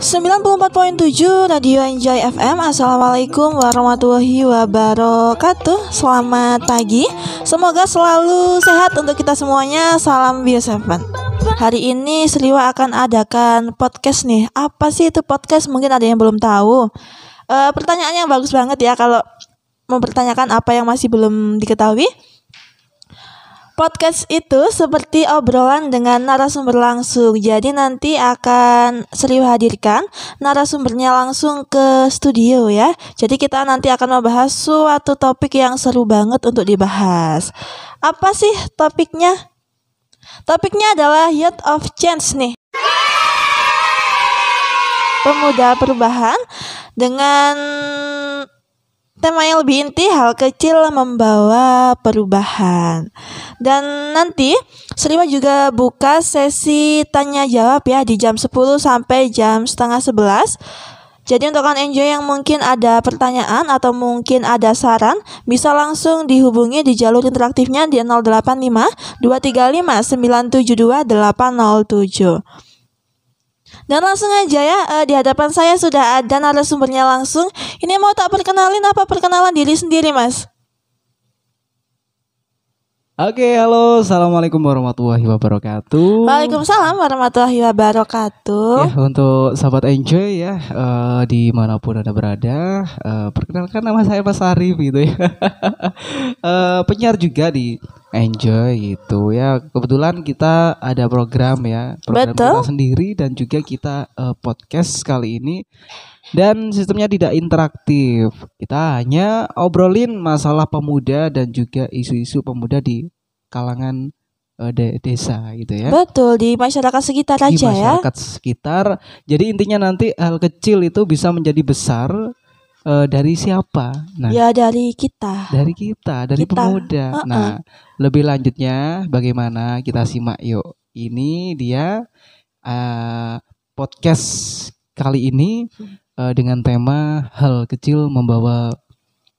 94.7 Radio Enjoy FM Assalamualaikum warahmatullahi wabarakatuh Selamat pagi Semoga selalu sehat untuk kita semuanya Salam Bioseven Hari ini sriwa akan adakan podcast nih Apa sih itu podcast? Mungkin ada yang belum tahu e, eh, Pertanyaannya yang bagus banget ya Kalau mempertanyakan apa yang masih belum diketahui Podcast itu seperti obrolan dengan narasumber langsung. Jadi nanti akan Sri hadirkan narasumbernya langsung ke studio ya. Jadi kita nanti akan membahas suatu topik yang seru banget untuk dibahas. Apa sih topiknya? Topiknya adalah Youth of Change nih. Pemuda perubahan dengan Tema yang lebih inti hal kecil membawa perubahan. Dan nanti Serima juga buka sesi tanya jawab ya di jam 10 sampai jam setengah 11. Jadi untuk kalian enjoy yang mungkin ada pertanyaan atau mungkin ada saran bisa langsung dihubungi di jalur interaktifnya di 085 235 972 807. Dan langsung aja ya, uh, di hadapan saya sudah ada narasumbernya langsung. Ini mau tak perkenalin apa perkenalan diri sendiri, Mas? Oke, halo, assalamualaikum warahmatullahi wabarakatuh. Waalaikumsalam warahmatullahi wabarakatuh. Ya, untuk sahabat enjoy ya, uh, dimanapun anda berada, uh, perkenalkan nama saya Mas Arief gitu ya, uh, penyiar juga di enjoy gitu ya kebetulan kita ada program ya program Betul. kita sendiri dan juga kita uh, podcast kali ini dan sistemnya tidak interaktif kita hanya obrolin masalah pemuda dan juga isu-isu pemuda di kalangan uh, de desa gitu ya betul di masyarakat sekitar aja masyarakat ya masyarakat sekitar jadi intinya nanti hal kecil itu bisa menjadi besar uh, dari siapa? Nah, ya dari kita. Dari kita, dari kita. pemuda. Uh -uh. Nah, lebih lanjutnya bagaimana kita simak yuk. Ini dia uh, podcast kali ini uh, dengan tema hal kecil membawa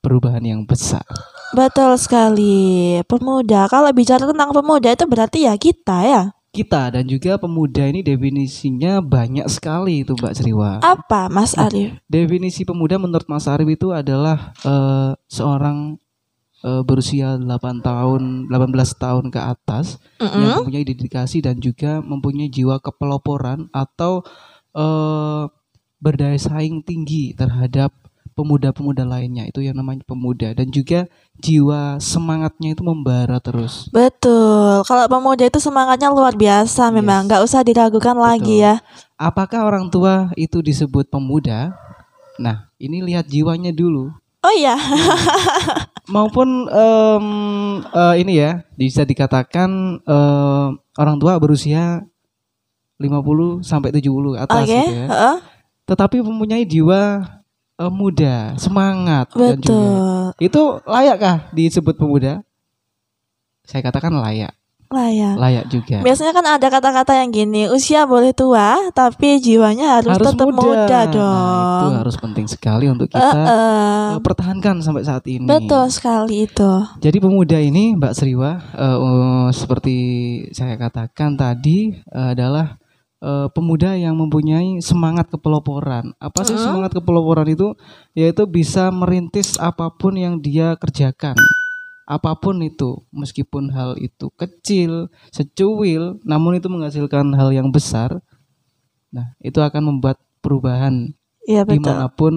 perubahan yang besar. Betul sekali. Pemuda. Kalau bicara tentang pemuda itu berarti ya kita ya kita dan juga pemuda ini definisinya banyak sekali itu Mbak Ceriwa. Apa Mas nah, Arif? Definisi pemuda menurut Mas Arif itu adalah uh, seorang uh, berusia 8 tahun, 18 tahun ke atas mm -hmm. yang mempunyai dedikasi dan juga mempunyai jiwa kepeloporan atau uh, berdaya saing tinggi terhadap pemuda-pemuda lainnya itu yang namanya pemuda dan juga jiwa semangatnya itu membara terus. Betul. Kalau pemuda itu semangatnya luar biasa memang yes. nggak usah diragukan Betul. lagi ya. Apakah orang tua itu disebut pemuda? Nah, ini lihat jiwanya dulu. Oh iya. Maupun um, uh, ini ya, bisa dikatakan um, orang tua berusia 50 sampai 70 atas okay. gitu ya. Uh. Tetapi mempunyai jiwa uh, muda, semangat Betul. dan juga Itu layakkah disebut pemuda? Saya katakan layak. Layak. Layak juga. Biasanya kan ada kata-kata yang gini, usia boleh tua, tapi jiwanya harus, harus tetap muda, muda dong. Nah, itu harus penting sekali untuk kita uh, uh. pertahankan sampai saat ini. Betul sekali itu. Jadi pemuda ini, Mbak Sriwa, uh, uh, seperti saya katakan tadi uh, adalah uh, pemuda yang mempunyai semangat kepeloporan. Apa sih uh -huh. semangat kepeloporan itu? Yaitu bisa merintis apapun yang dia kerjakan. Apapun itu, meskipun hal itu kecil, secuil, namun itu menghasilkan hal yang besar. Nah, itu akan membuat perubahan ya, betul. dimanapun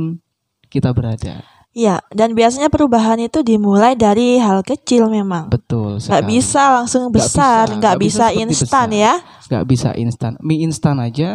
kita berada. Iya, dan biasanya perubahan itu dimulai dari hal kecil memang. Betul. Sekali. Gak bisa langsung besar, nggak bisa, gak bisa, bisa instan besar. ya. Nggak bisa instan, mie instan aja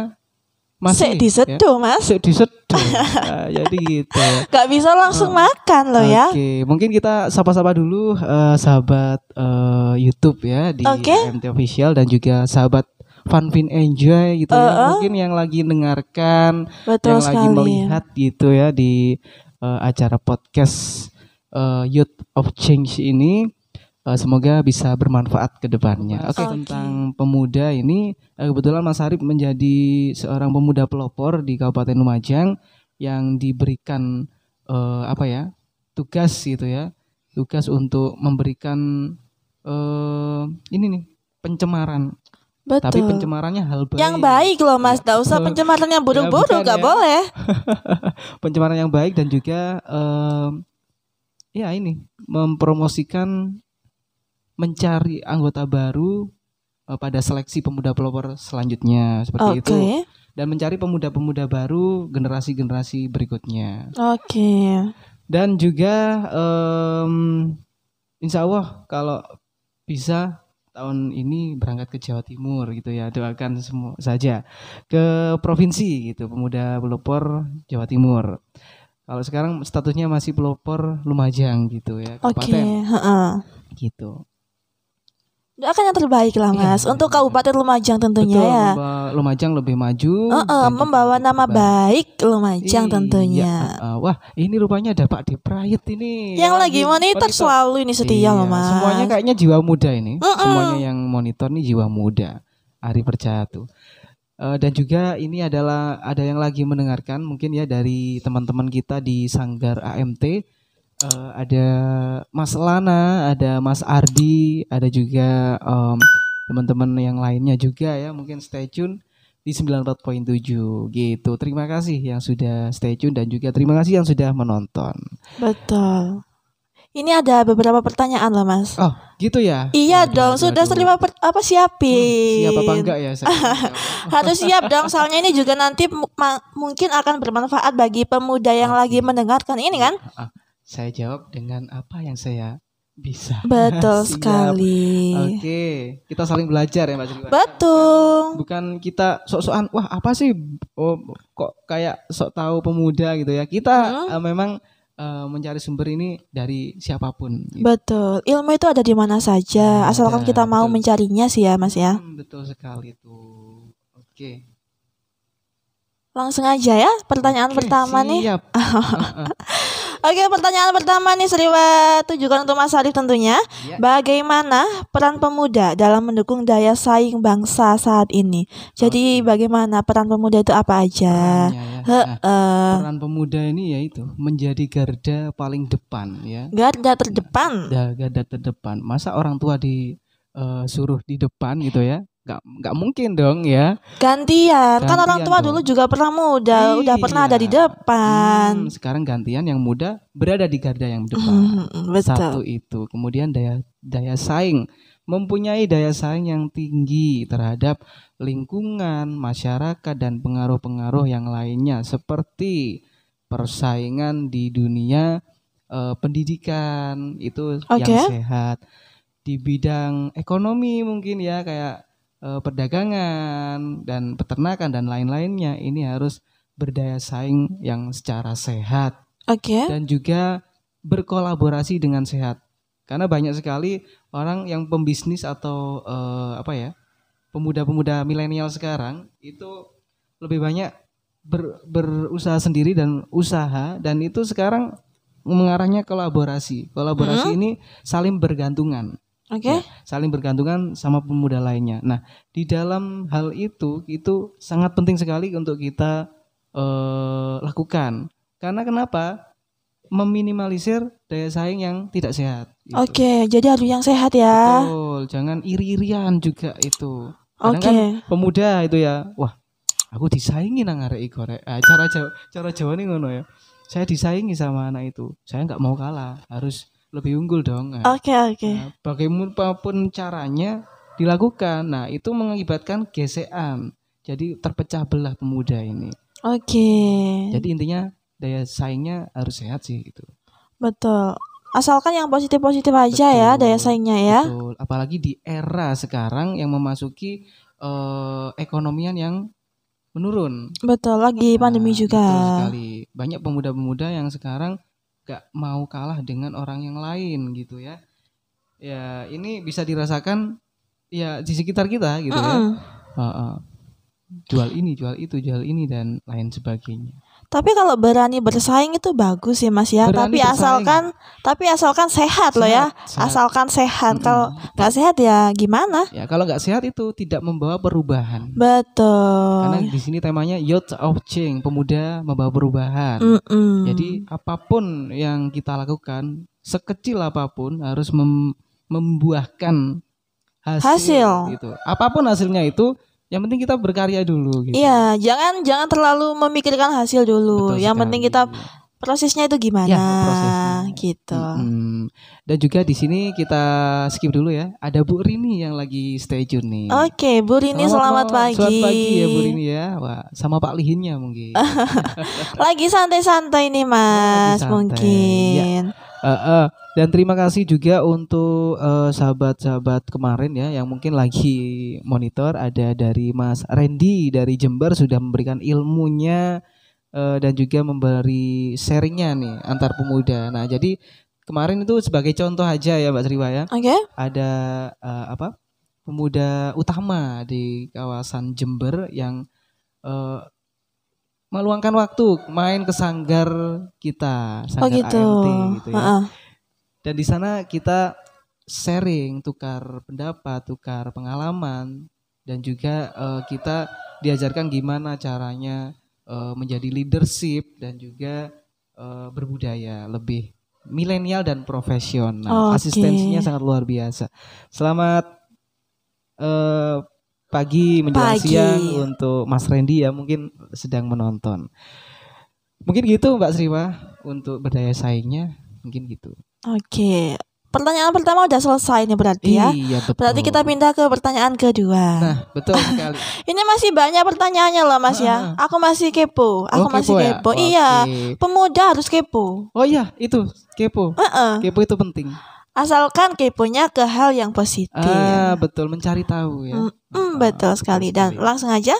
masih di diseduh ya? mas diseduh nah, Jadi gitu Gak bisa langsung uh, makan loh okay. ya Oke Mungkin kita sapa-sapa dulu uh, Sahabat uh, Youtube ya Di okay. MT Official Dan juga sahabat Funfin Enjoy gitu uh, ya Mungkin yang lagi dengarkan Betul Yang sekali. lagi melihat gitu ya Di uh, acara podcast uh, Youth of Change ini uh, semoga bisa bermanfaat ke depannya. Oke, okay, okay. tentang pemuda ini uh, kebetulan Mas Arif menjadi seorang pemuda pelopor di Kabupaten Lumajang yang diberikan uh, apa ya? tugas gitu ya. Tugas untuk memberikan uh, ini nih pencemaran Betul. Tapi pencemarannya hal baik. Yang baik loh Mas, enggak ya. usah pencemaran yang buruk-buruk enggak ya. boleh. pencemaran yang baik dan juga um, ya ini mempromosikan mencari anggota baru uh, pada seleksi pemuda pelopor selanjutnya seperti okay. itu dan mencari pemuda-pemuda baru generasi-generasi berikutnya. Oke. Okay. Dan juga um, insya Allah kalau bisa tahun ini berangkat ke Jawa Timur gitu ya doakan semua saja ke provinsi gitu pemuda pelopor Jawa Timur kalau sekarang statusnya masih pelopor Lumajang gitu ya kabupaten okay. gitu Doakan yang terbaik lah iya. mas ya. Untuk Kabupaten Lumajang tentunya Betul, ya Lumajang lebih maju uh -uh, Membawa nama baik Lumajang Ii, iya, tentunya ya, uh, Wah ini rupanya ada Pak Diprayet ini Yang lagi monitor, monitor. selalu ini setia iya, loh mas Semuanya kayaknya jiwa muda ini uh -uh. Semuanya yang monitor ini jiwa muda Ari percaya tuh eh, Uh, dan juga ini adalah ada yang lagi mendengarkan mungkin ya dari teman-teman kita di Sanggar AMT uh, ada Mas Lana, ada Mas Ardi, ada juga um, teman-teman yang lainnya juga ya. Mungkin stay tune di 94.7 gitu. Terima kasih yang sudah stay tune dan juga terima kasih yang sudah menonton. Betul. Ini ada beberapa pertanyaan lah mas. Oh, gitu ya? Iya aduh, dong. Aduh, Sudah terima apa siapin? Hmm, siap enggak ya? Saya Harus siap dong. Soalnya ini juga nanti mungkin akan bermanfaat bagi pemuda yang ah, lagi iya. mendengarkan ini kan? Ah, ah. Saya jawab dengan apa yang saya bisa. Betul Siap. sekali. Oke, kita saling belajar ya Mbak Sriwan. Betul. Bukan, bukan kita sok-sokan wah apa sih oh kok kayak sok tahu pemuda gitu ya. Kita hmm? uh, memang eh, mencari sumber ini dari siapapun. Gitu. Betul. Ilmu itu ada di mana saja, nah, asalkan kita betul. mau mencarinya sih ya, Mas ya. Hmm, betul sekali tuh. Oke. Langsung aja ya, pertanyaan okay, pertama siap. nih. Oke, pertanyaan pertama nih Sriwa tujukan untuk Mas Arif tentunya. Iya. Bagaimana peran pemuda dalam mendukung daya saing bangsa saat ini? Jadi oh. bagaimana peran pemuda itu apa aja? Ya, nah, peran pemuda ini yaitu menjadi garda paling depan ya. Garda terdepan. Nah, garda terdepan. Masa orang tua di uh, suruh di depan gitu ya? nggak nggak mungkin dong ya gantian, gantian kan orang tua dong. dulu juga pernah muda Ii, udah iya. pernah iya. ada di depan hmm, sekarang gantian yang muda berada di garda yang depan mm, betul. satu itu kemudian daya daya saing mempunyai daya saing yang tinggi terhadap lingkungan masyarakat dan pengaruh-pengaruh yang lainnya seperti persaingan di dunia eh, pendidikan itu okay. yang sehat di bidang ekonomi mungkin ya kayak Eh, perdagangan dan peternakan dan lain-lainnya ini harus berdaya saing yang secara sehat. Okay. Dan juga berkolaborasi dengan sehat. Karena banyak sekali orang yang pembisnis atau eh, apa ya? pemuda-pemuda milenial sekarang itu lebih banyak ber, berusaha sendiri dan usaha dan itu sekarang mengarahnya kolaborasi. Kolaborasi hmm? ini saling bergantungan. Oke. Okay. Ya, saling bergantungan sama pemuda lainnya. Nah, di dalam hal itu itu sangat penting sekali untuk kita eh, lakukan. Karena kenapa? Meminimalisir daya saing yang tidak sehat. Gitu. Oke, okay, jadi harus yang sehat ya. Betul, jangan iri-irian juga itu. Kan Oke. Okay. Kan pemuda itu ya, wah, aku disaingi nang arek iki ah, cara Jawa, cara Jawa ngono ya. Saya disaingi sama anak itu. Saya nggak mau kalah, harus lebih unggul dong. Ya. Oke okay, oke. okay. Ya, nah, bagaimanapun caranya dilakukan. Nah itu mengakibatkan gesekan. Jadi terpecah belah pemuda ini. Oke. Okay. Jadi intinya daya saingnya harus sehat sih itu. Betul. Asalkan yang positif-positif aja ya, betul, ya daya saingnya ya. Betul. Apalagi di era sekarang yang memasuki uh, ekonomian yang menurun. Betul, lagi nah, pandemi nah, juga. Betul sekali. Banyak pemuda-pemuda yang sekarang gak mau kalah dengan orang yang lain gitu ya ya ini bisa dirasakan ya di sekitar kita gitu uh -uh. ya uh -uh. jual ini jual itu jual ini dan lain sebagainya tapi kalau berani bersaing itu bagus sih Mas ya. Berani tapi bersaing. asalkan tapi asalkan sehat, sehat loh ya. Sehat. Asalkan sehat. Mm -hmm. Kalau nggak sehat ya gimana? Ya kalau nggak sehat itu tidak membawa perubahan. Betul. Karena di sini temanya youth of change, pemuda membawa perubahan. Mm -mm. Jadi apapun yang kita lakukan, sekecil apapun harus mem membuahkan hasil, hasil. gitu. Apapun hasilnya itu yang penting kita berkarya dulu gitu. Iya, jangan jangan terlalu memikirkan hasil dulu. Betul yang penting kita prosesnya itu gimana ya, prosesnya. gitu. Hmm, dan juga di sini kita skip dulu ya. Ada Bu Rini yang lagi stay tune nih. Oke, okay, Bu Rini selamat, selamat pagi. Selamat pagi ya Bu Rini ya. Wah, sama Pak Lihinnya mungkin. lagi santai-santai nih Mas, santai. Ya. mungkin. Ya uh, uh. Dan terima kasih juga untuk uh, sahabat-sahabat kemarin ya yang mungkin lagi monitor ada dari Mas Randy dari Jember sudah memberikan ilmunya uh, dan juga memberi sharingnya nih antar pemuda. Nah jadi kemarin itu sebagai contoh aja ya Mbak Sriwa ya. Oke. Okay. Ada uh, apa? Pemuda utama di kawasan Jember yang uh, meluangkan waktu main ke sanggar kita, sanggar oh gitu. AMT gitu ya. Uh-uh. Dan di sana kita sharing, tukar pendapat, tukar pengalaman dan juga uh, kita diajarkan gimana caranya uh, menjadi leadership dan juga uh, berbudaya lebih milenial dan profesional. Okay. Asistensinya sangat luar biasa. Selamat uh, pagi menjelang pagi. siang untuk Mas Randy ya mungkin sedang menonton. Mungkin gitu Mbak Sriwa untuk berdaya saingnya mungkin gitu. Oke. Okay. Pertanyaan pertama udah selesai nih berarti ya. Iya, betul. Berarti kita pindah ke pertanyaan kedua. Nah, betul sekali. Ini masih banyak pertanyaannya loh Mas ya. Ah. Aku masih kepo. Aku oh, kepo masih ya? kepo. Okay. Iya, pemuda harus kepo. Oh iya, itu kepo. Uh -uh. Kepo itu penting. Asalkan keponya ke hal yang positif. Ah, betul, mencari tahu ya. Mm, mm, betul ah, sekali dan langsung aja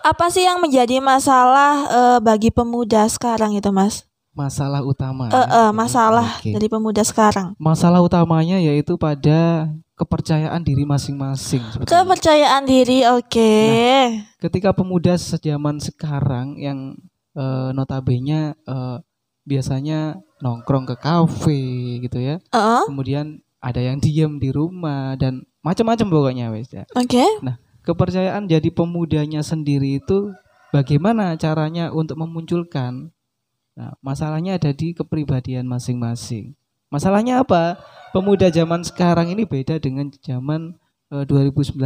apa sih yang menjadi masalah uh, bagi pemuda sekarang itu, Mas? Masalah utama. Uh, uh, masalah ah, okay. dari pemuda sekarang. Masalah utamanya yaitu pada kepercayaan diri masing-masing. Kepercayaan diri, oke. Okay. Nah, ketika pemuda sejaman sekarang yang uh, notabene uh, biasanya nongkrong ke kafe gitu ya. uh uh Kemudian ada yang diem di rumah dan macam-macam pokoknya wes ya. Oke. Okay. Nah, kepercayaan jadi pemudanya sendiri itu bagaimana caranya untuk memunculkan? Nah, masalahnya ada di kepribadian masing-masing. Masalahnya apa? Pemuda zaman sekarang ini beda dengan zaman uh, eh, 2019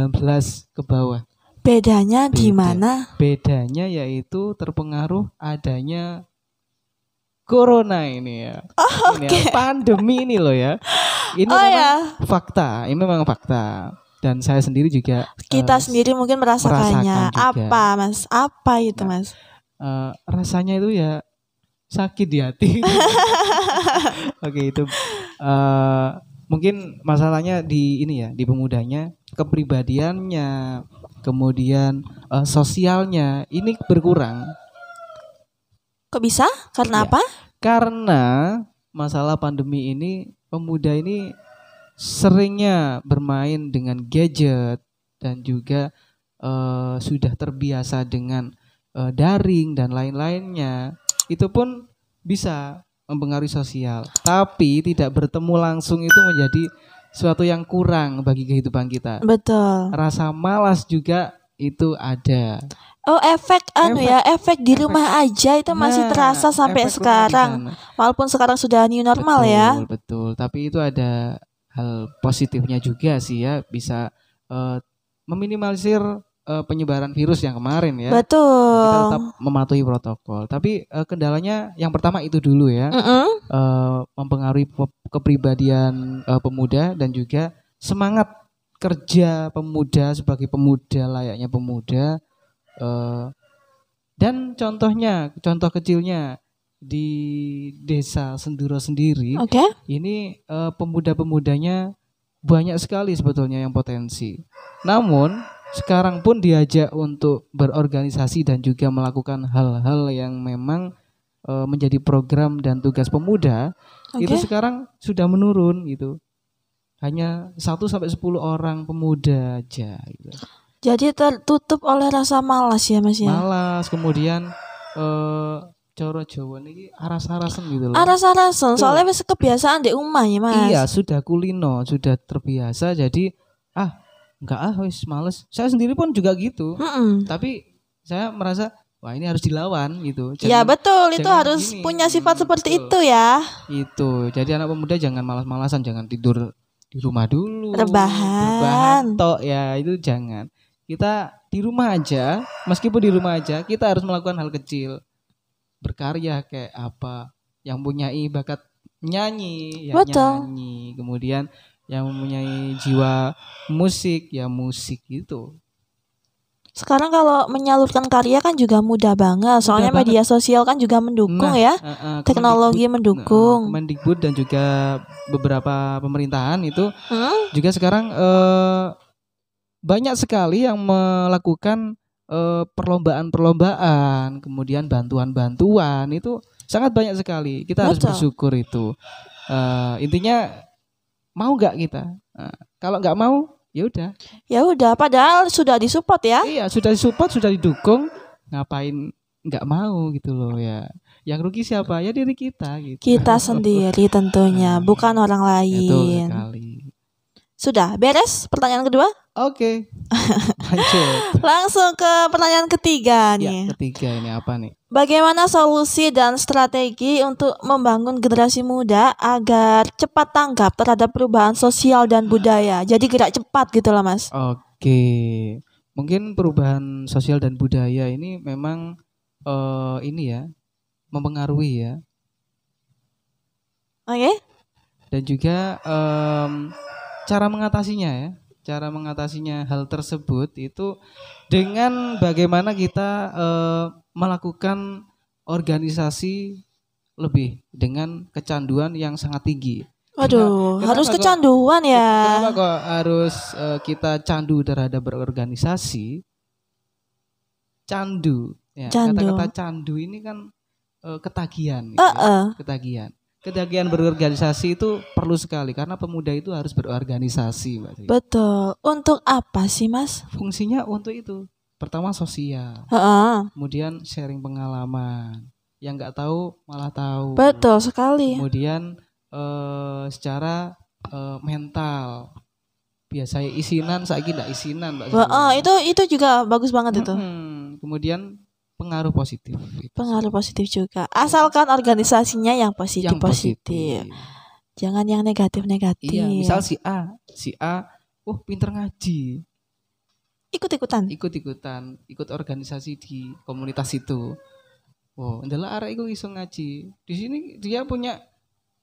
ke bawah. Bedanya Beda. di mana? Bedanya yaitu terpengaruh adanya corona ini ya. Oh, ini ya, pandemi ini loh ya. Ini oh, memang ya. fakta, ini memang fakta. Dan saya sendiri juga kita uh, sendiri mungkin merasakannya. Merasakan Apa, Mas? Apa itu, nah, Mas? Uh, rasanya itu ya sakit di hati. Oke, itu uh, mungkin masalahnya di ini ya, di pemudanya, kepribadiannya, kemudian uh, sosialnya ini berkurang Kok bisa? Karena ya. apa? Karena masalah pandemi ini pemuda ini seringnya bermain dengan gadget dan juga uh, sudah terbiasa dengan uh, daring dan lain-lainnya. Itu pun bisa mempengaruhi sosial, tapi tidak bertemu langsung itu menjadi suatu yang kurang bagi kehidupan kita. Betul. Rasa malas juga itu ada. Oh efek anu ya, efek. ya efek di rumah aja itu masih nah, terasa sampai sekarang walaupun sekarang sudah new normal ya. betul, ya. Betul tapi itu ada hal positifnya juga sih ya bisa uh, meminimalisir uh, penyebaran virus yang kemarin ya. Betul. Nah, kita tetap mematuhi protokol tapi uh, kendalanya yang pertama itu dulu ya mm -hmm. uh, mempengaruhi kepribadian uh, pemuda dan juga semangat kerja pemuda sebagai pemuda layaknya pemuda Eh, dan contohnya, contoh kecilnya di desa Senduro sendiri, okay. ini uh, pemuda-pemudanya banyak sekali sebetulnya yang potensi. Namun sekarang pun diajak untuk berorganisasi dan juga melakukan hal-hal yang memang uh, menjadi program dan tugas pemuda okay. itu sekarang sudah menurun gitu. Hanya satu sampai sepuluh orang pemuda aja gitu. Jadi tertutup oleh rasa malas ya Mas ya. Malas, kemudian eh coro Jawa ini aras arasan gitu loh. aras arasan soalnya masih kebiasaan di rumah ya Mas. Iya, sudah kulino, sudah terbiasa jadi ah enggak ah wis males. Saya sendiri pun juga gitu. Mm -mm. Tapi saya merasa wah ini harus dilawan gitu. Iya, jangan, ya betul, itu harus gini. punya sifat hmm, seperti betul. itu ya. Itu, jadi anak pemuda jangan malas-malasan, jangan tidur di rumah dulu. Rebahan. Rebahan tok ya, itu jangan kita di rumah aja meskipun di rumah aja kita harus melakukan hal kecil berkarya kayak apa yang punya bakat nyanyi ya Betul. nyanyi kemudian yang mempunyai jiwa musik ya musik gitu sekarang kalau menyalurkan karya kan juga mudah banget soalnya mudah media sosial kan juga mendukung nah, ya uh, uh, teknologi nah, Kemendikbud, mendukung uh, Mendikbud dan juga beberapa pemerintahan itu hmm? juga sekarang uh, banyak sekali yang melakukan eh, perlombaan-perlombaan, kemudian bantuan-bantuan itu sangat banyak sekali. Kita Betul. harus bersyukur itu. Uh, intinya mau nggak kita? Uh, kalau nggak mau, ya udah. Ya udah. Padahal sudah disupport ya. Iya, sudah disupport, sudah didukung. Ngapain nggak mau gitu loh ya? Yang rugi siapa? Ya diri kita. Gitu. Kita sendiri tentunya, ah, bukan orang lain. Itu sekali. Sudah beres pertanyaan kedua? Oke. Okay. Langsung ke pertanyaan ketiga ya, nih. ketiga ini apa nih? Bagaimana solusi dan strategi untuk membangun generasi muda agar cepat tanggap terhadap perubahan sosial dan budaya? Jadi gerak cepat gitu lah, Mas. Oke. Okay. Mungkin perubahan sosial dan budaya ini memang uh, ini ya, mempengaruhi ya. Oke. Okay. Dan juga um, cara mengatasinya ya cara mengatasinya hal tersebut itu dengan bagaimana kita uh, melakukan organisasi lebih dengan kecanduan yang sangat tinggi. Waduh, kenapa, harus kecanduan ya. Kenapa kok harus uh, kita candu terhadap berorganisasi? Candu, ya, candu. Kata-kata candu ini kan uh, ketagihan, gitu, uh -uh. ketagihan kedagian berorganisasi itu perlu sekali karena pemuda itu harus berorganisasi Mbak Betul. Untuk apa sih Mas? Fungsinya untuk itu. Pertama sosial. Uh-uh. Kemudian sharing pengalaman. Yang nggak tahu malah tahu. Betul sekali. Kemudian uh, secara uh, mental biasanya isinan saya kira isinan Mbak. Uh, itu itu juga bagus banget itu. Kemudian pengaruh positif. Itu. Pengaruh positif juga. Asalkan organisasinya yang positif yang positif. Jangan yang negatif-negatif. Iya, misal si A, si A, oh pinter ngaji. Ikut-ikutan. Ikut-ikutan, ikut organisasi di komunitas itu. Oh, adalah arah itu iso ngaji. Di sini dia punya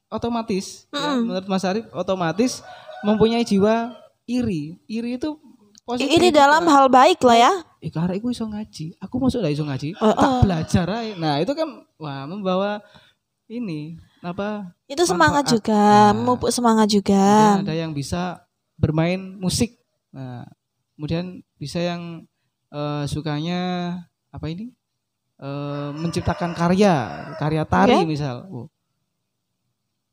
otomatis, mm. ya, menurut Mas Arif otomatis mempunyai jiwa iri. Iri itu positif. Iri dalam hal baik lah ya eh karek iku iso ngaji. Aku masuk lah iso ngaji. Oh, tak belajar aja. Nah, itu kan wah membawa ini apa? Itu semangat manfaat. juga, nah, mupuk semangat juga. Ada yang bisa bermain musik. Nah, kemudian bisa yang uh, sukanya apa ini? Uh, menciptakan karya, karya tari okay. Iya. misal. Oh.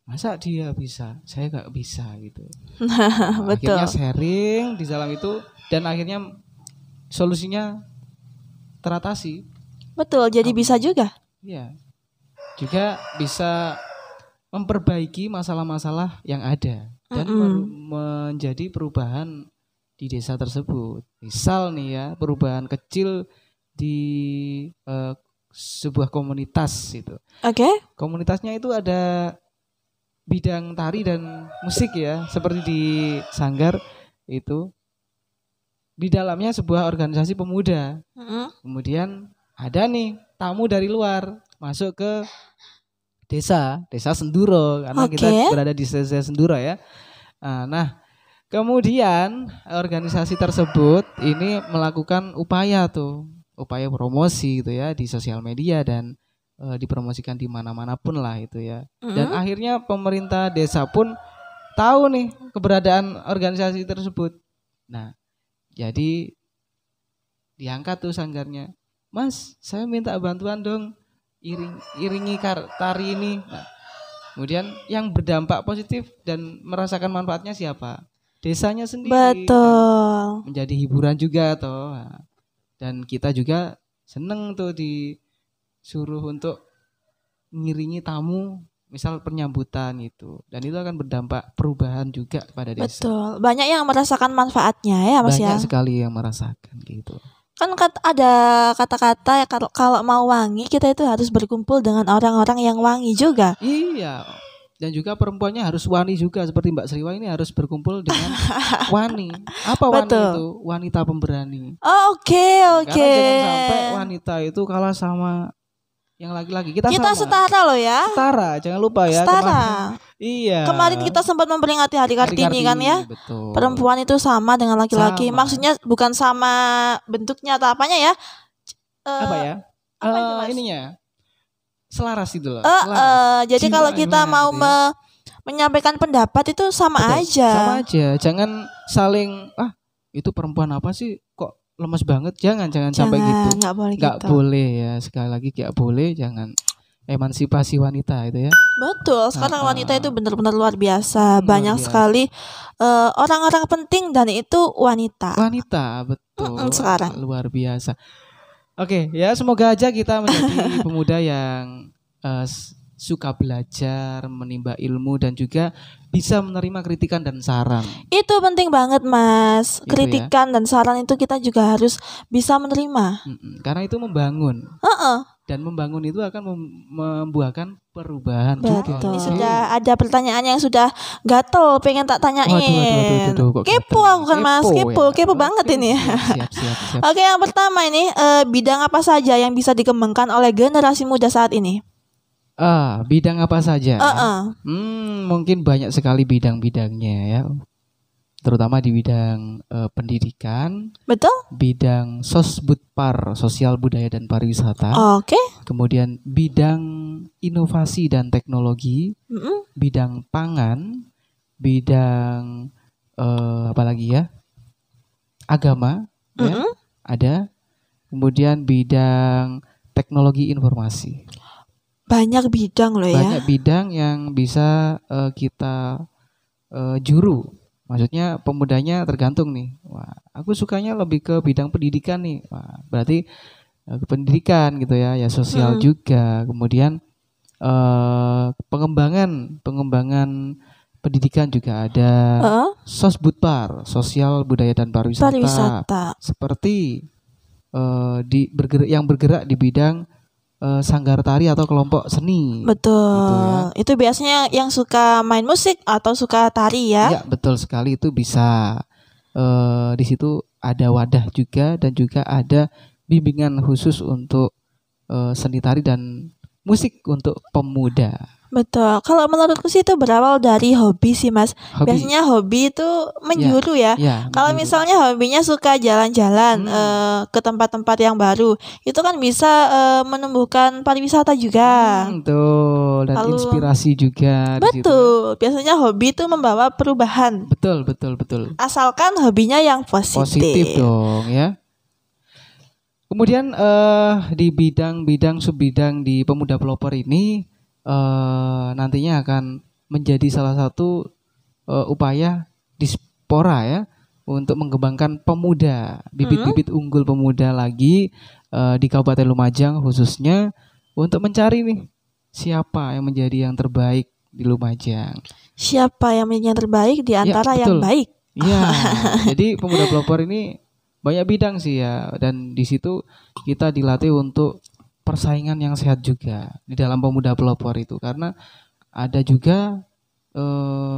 Masa dia bisa, saya gak bisa gitu. nah, betul. Akhirnya sharing di dalam itu dan akhirnya solusinya teratasi. Betul, jadi bisa juga. Iya. Juga bisa memperbaiki masalah-masalah yang ada dan mm -hmm. menjadi perubahan di desa tersebut. Misal nih ya, perubahan kecil di uh, sebuah komunitas itu. Oke. Okay. Komunitasnya itu ada bidang tari dan musik ya, seperti di Sanggar itu di dalamnya sebuah organisasi pemuda. hmm Kemudian ada nih tamu dari luar masuk ke desa, desa Senduro karena okay. kita berada di desa Senduro ya. Ah, nah, kemudian organisasi tersebut ini melakukan upaya tuh, upaya promosi gitu ya di sosial media dan e, dipromosikan di mana-mana pun lah itu ya. mm Dan akhirnya pemerintah desa pun tahu nih keberadaan organisasi tersebut. Nah, jadi diangkat tuh sanggarnya. Mas, saya minta bantuan dong iring iringi kar, tari ini. Nah, kemudian yang berdampak positif dan merasakan manfaatnya siapa? Desanya sendiri. Betul. Nah, menjadi hiburan juga toh. Nah, dan kita juga seneng tuh disuruh untuk ngiringi tamu misal penyambutan itu, dan itu akan berdampak perubahan juga pada desa. Betul. Banyak yang merasakan manfaatnya ya Mas Banyak ya. Banyak sekali yang merasakan gitu. Kan ada kata-kata ya kalau kalau mau wangi kita itu harus berkumpul dengan orang-orang yang wangi juga. Iya. Dan juga perempuannya harus wani juga seperti Mbak Sriwa ini harus berkumpul dengan wani. Apa wani Betul. itu? Wanita pemberani. Oh, oke, okay, oke. Okay. Karena jangan sampai wanita itu kalah sama yang lagi-lagi kita kita sama. setara loh ya setara jangan lupa ya setara kemarin, iya kemarin kita sempat memperingati hari kartini, hari kartini kan ya betul. perempuan itu sama dengan laki-laki maksudnya bukan sama bentuknya atau apanya ya uh, apa ya apa uh, itu eh, ininya selaras itu loh uh, Uh, jadi kalau kita mau gitu ya. menyampaikan pendapat itu sama betul. aja sama aja jangan saling ah itu perempuan apa sih kok lemes banget jangan jangan jangan, sampai gitu nggak boleh nggak gitu. boleh ya sekali lagi nggak boleh jangan emansipasi wanita itu ya betul sekarang uh, wanita itu benar-benar luar biasa luar banyak biasa. sekali eh, orang-orang uh, penting dan itu wanita wanita betul mm -mm, sekarang luar biasa oke ya semoga aja kita menjadi pemuda yang uh, suka belajar, menimba ilmu dan juga bisa menerima kritikan dan saran. Itu penting banget, Mas. Itu ya. kritikan ya. dan saran itu kita juga harus bisa menerima. karena itu membangun. Uh-uh. Dan membangun itu akan mem- membuahkan perubahan Betul. juga. Ini sudah ada pertanyaan yang sudah gatel pengen tak tanyain. Waduh, waduh, waduh, waduh, kepo aku kan Mas, kepo, ya. kepo Oke, banget ini. Siap, siap, siap. Oke, yang pertama ini uh, bidang apa saja yang bisa dikembangkan oleh generasi muda saat ini? Ah, bidang apa saja? Uh -uh. Hmm, mungkin banyak sekali bidang-bidangnya ya. Terutama di bidang uh, pendidikan. Betul. Bidang sosbudpar, sosial budaya dan pariwisata. Oke. Okay. Kemudian bidang inovasi dan teknologi. Mm -mm. Bidang pangan, bidang uh, apa lagi ya? Agama, mm -mm. ya. Ada. Kemudian bidang teknologi informasi banyak bidang loh banyak ya. Banyak bidang yang bisa uh, kita uh, juru. Maksudnya pemudanya tergantung nih. Wah, aku sukanya lebih ke bidang pendidikan nih. Wah, berarti uh, pendidikan gitu ya, ya sosial hmm. juga. Kemudian uh, pengembangan, pengembangan pendidikan juga ada. Uh? Sosbudpar, sosial budaya dan pariwisata. Pariwisata. Seperti uh, di bergerak yang bergerak di bidang uh, sanggar tari atau kelompok seni. Gitu betul. Gitu ya. Itu biasanya yang suka main musik atau suka tari ya? Ya betul sekali itu bisa uh, di situ ada wadah juga dan juga ada bimbingan khusus untuk uh, seni tari dan musik untuk pemuda. Betul. Kalau menurutku sih itu berawal dari hobi sih, Mas. Hobi. Biasanya hobi itu menjuru ya. ya. ya Kalau misalnya hobinya suka jalan-jalan hmm. uh, ke tempat-tempat yang baru, itu kan bisa uh, menumbuhkan pariwisata juga. Hmm, dan Lalu, inspirasi juga. Ya. Betul. Disitu. Biasanya hobi itu membawa perubahan. Betul, betul, betul. Asalkan hobinya yang positif. Positif dong, ya. Kemudian uh, di bidang-bidang sub bidang di pemuda pelopor ini uh, nantinya akan menjadi salah satu uh, upaya dispora ya untuk mengembangkan pemuda bibit-bibit hmm. unggul pemuda lagi uh, di Kabupaten Lumajang khususnya untuk mencari nih siapa yang menjadi yang terbaik di Lumajang. Siapa yang menjadi yang terbaik di ya, antara ya, yang baik? Iya. jadi pemuda pelopor ini banyak bidang sih ya dan di situ kita dilatih untuk persaingan yang sehat juga di dalam pemuda pelopor itu karena ada juga eh,